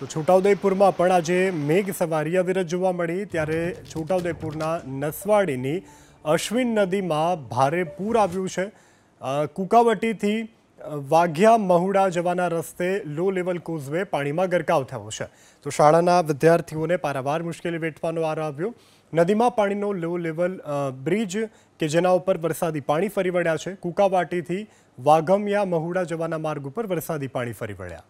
તો છોટાઉદેપુરમાં પણ આજે મેઘ સવારી અવિરત જોવા મળી ત્યારે છોટાઉદેપુરના નસવાડીની અશ્વિન નદીમાં ભારે પૂર આવ્યું છે કુકાવટીથી વાઘ્યા મહુડા જવાના રસ્તે લો લેવલ કોઝવે પાણીમાં ગરકાવ થયો છે તો શાળાના વિદ્યાર્થીઓને પારાવાર મુશ્કેલી વેઠવાનો આર આવ્યો નદીમાં પાણીનો લો લેવલ બ્રિજ કે જેના ઉપર વરસાદી પાણી ફરી વળ્યા છે કુકાવાટીથી વાઘમિયા મહુડા જવાના માર્ગ ઉપર વરસાદી પાણી ફરી વળ્યા